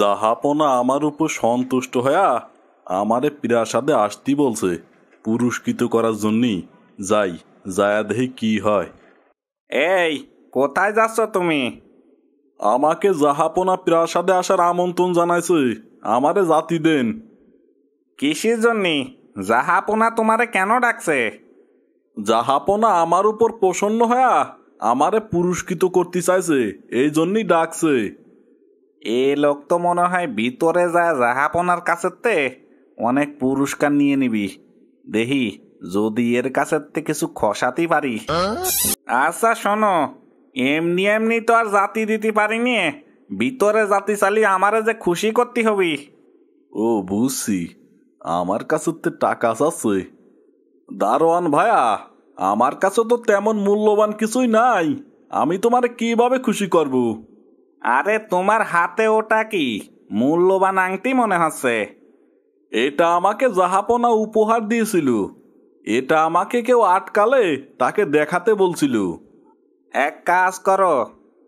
জাহাপনা আমার উপর সন্তুষ্ট হইয়া আমারে প্রাসাদে আসতি বলছে পুরস্কৃত করার জন্যই যাই যায়া দেহে কি হয় এই কোথায় যাচ্ছ তুমি আমাকে জাহাপনা প্রাসাদে আসার আমন্ত্রণ জানাইছে আমারে জাতি দেন কিসের জন্যে জাহাপনা তোমারে কেন ডাকছে জাহাপনা আমার উপর প্রসন্ন হয়া আমারে পুরস্কৃত করতে চাইছে এই জন্যই ডাকছে এ লোক তো মনে হয় ভিতরে যা জাহাপনার কাছেতে অনেক পুরস্কার নিয়ে নিবি দেহি যদি এর কাছের থেকে কিছু খসাতে পারি আচ্ছা শোনো এমনি এমনি তো আর জাতি দিতে পারিনি ভিতরে জাতি চালি আমারে যে খুশি করতে হবি ও বুঝছি আমার কাছে তো টাকা আছে দারোয়ান ভায়া আমার কাছে তো তেমন মূল্যবান কিছুই নাই আমি তোমার কিভাবে খুশি করবো আরে তোমার হাতে ওটা কি মূল্যবান আংটি মনে হচ্ছে এটা আমাকে জাহাপনা উপহার দিয়েছিল এটা আমাকে কেউ আটকালে তাকে দেখাতে বলছিল এক কাজ করো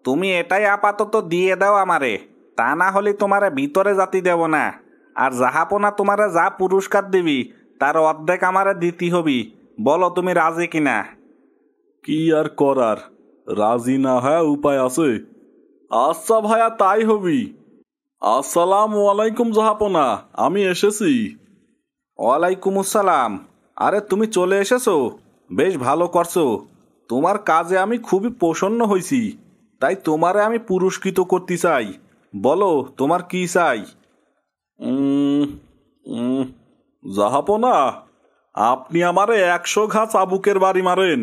তুমি এটাই আপাতত দিয়ে দাও আমারে তা না হলে তোমারে ভিতরে জাতি দেব না আর জাহাপনা তোমারে যা পুরস্কার দিবি তার অর্ধেক আমারে দিতে হবি বলো তুমি রাজি কিনা কি আর করার রাজি না হয় উপায় আছে আচ্ছা ভাইয়া তাই হবি আসসালাম ওয়ালাইকুম জাহাপনা আমি এসেছি ওয়ালাইকুম আসসালাম আরে তুমি চলে এসেছো বেশ ভালো করছো তোমার কাজে আমি খুবই প্রসন্ন হয়েছি তাই তোমারে আমি পুরস্কৃত করতে চাই বলো তোমার কি চাই জাহাপনা আপনি আমারে একশো ঘা চাবুকের বাড়ি মারেন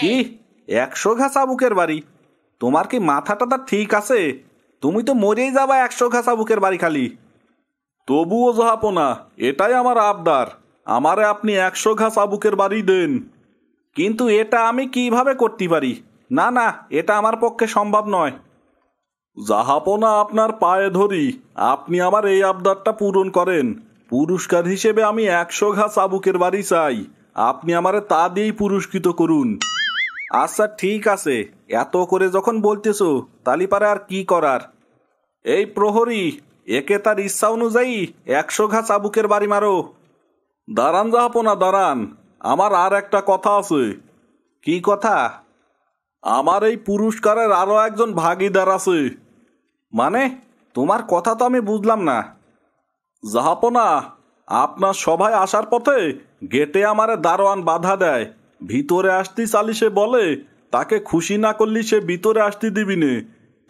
কি একশো ঘা চাবুকের বাড়ি তোমার কি মাথাটা তার ঠিক আছে তুমি তো মরেই যাবা একশো ঘাসা বুকের বাড়ি খালি তবুও জাহাপনা এটাই আমার আবদার আমারে আপনি একশো ঘাস আবুকের বাড়ি দেন কিন্তু এটা আমি কিভাবে করতে পারি না না এটা আমার পক্ষে সম্ভব নয় জাহাপনা আপনার পায়ে ধরি আপনি আমার এই আবদারটা পূরণ করেন পুরস্কার হিসেবে আমি একশো ঘাস আবুকের বাড়ি চাই আপনি আমারে তা দিয়েই পুরস্কৃত করুন আচ্ছা ঠিক আছে এত করে যখন বলতেছো তালিপারে আর কি করার এই প্রহরী একে তার ইচ্ছা অনুযায়ী একশো ঘা চাবুকের বাড়ি মারো দাঁড়ান না দাঁড়ান আমার আর একটা কথা আছে কি কথা আমার এই পুরস্কারের আরও একজন ভাগিদার আছে মানে তোমার কথা তো আমি বুঝলাম না না আপনার সভায় আসার পথে গেটে আমার দারোয়ান বাধা দেয় ভিতরে আসতি চালি সে বলে তাকে খুশি না করলি সে ভিতরে আসতে দিবি নে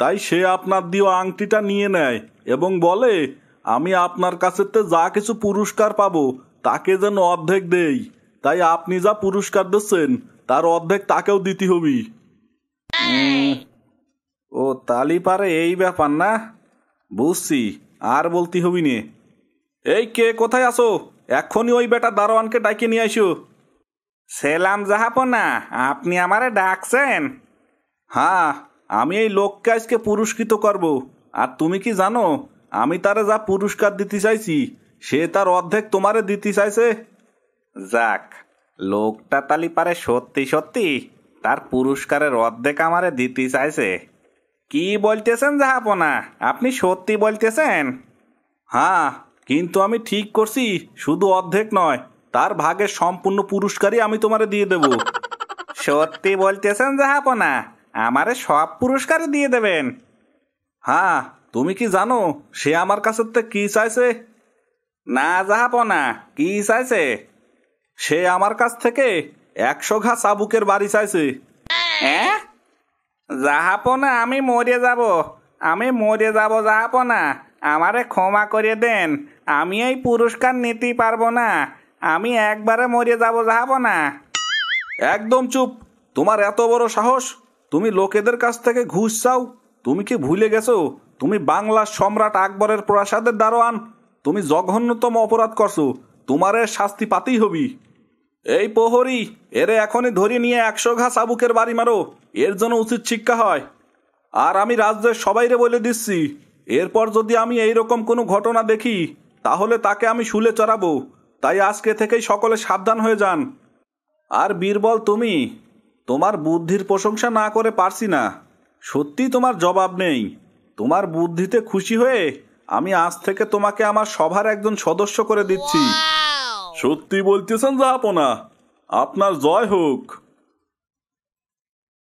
তাই সে আপনার দিও আংটিটা নিয়ে নেয় এবং বলে আমি আপনার কাছেতে যা কিছু পুরস্কার পাবো তাকে যেন অর্ধেক দেই তাই আপনি যা পুরস্কার দিচ্ছেন তার অর্ধেক তাকেও দিতে হবি ও তালি পারে এই ব্যাপার না বুঝছি আর বলতে হবি নে এই কে কোথায় আসো এখনই ওই বেটা দারোয়ানকে ডাকিয়ে নিয়ে আসো সেলাম জাহাপনা আপনি আমারে ডাকছেন হ্যাঁ আমি এই লোককে আজকে পুরস্কৃত করব আর তুমি কি জানো আমি তারে যা পুরস্কার দিতে চাইছি সে তার অর্ধেক তোমারে দিতে চাইছে যাক লোকটা তালি পারে সত্যি সত্যি তার পুরস্কারের অর্ধেক আমারে দিতে চাইছে কি বলতেছেন জাহাপনা আপনি সত্যি বলতেছেন হ্যাঁ কিন্তু আমি ঠিক করছি শুধু অর্ধেক নয় তার ভাগের সম্পূর্ণ পুরস্কারই আমি তোমারে দিয়ে দেব সত্যি বলতেছেন জাহাপনা আমারে সব পুরস্কার দিয়ে দেবেন হ্যাঁ তুমি কি জানো সে আমার কাছে তো কি চাইছে না না কি চাইছে সে আমার কাছ থেকে একশো ঘা চাবুকের বাড়ি চাইছে হ্যাঁ না আমি মরে যাব আমি মরে যাব না আমারে ক্ষমা করে দেন আমি এই পুরস্কার নিতে পারবো না আমি একবারে মরে যাব যাব না একদম চুপ তোমার এত বড় সাহস তুমি লোকেদের কাছ থেকে ঘুষ চাও তুমি কি ভুলে গেছো তুমি বাংলার সম্রাট আকবরের প্রাসাদের দারোয়ান তুমি জঘন্যতম অপরাধ করছো তোমারে শাস্তি পাতেই হবি এই প্রহরী এরে এখনই ধরে নিয়ে একশো ঘা আবুকের বাড়ি মারো এর জন্য উচিত শিক্ষা হয় আর আমি রাজ্যের সবাইরে বলে দিচ্ছি এরপর যদি আমি এই রকম কোনো ঘটনা দেখি তাহলে তাকে আমি শুলে চড়াবো তাই আজকে থেকেই সকলে সাবধান হয়ে যান আর বীরবল তুমি তোমার বুদ্ধির প্রশংসা না করে পারছি না সত্যি তোমার জবাব নেই তোমার বুদ্ধিতে খুশি হয়ে আমি আজ থেকে তোমাকে আমার সভার একজন সদস্য করে দিচ্ছি সত্যি বলতেছেন জাহাপনা আপনার জয় হোক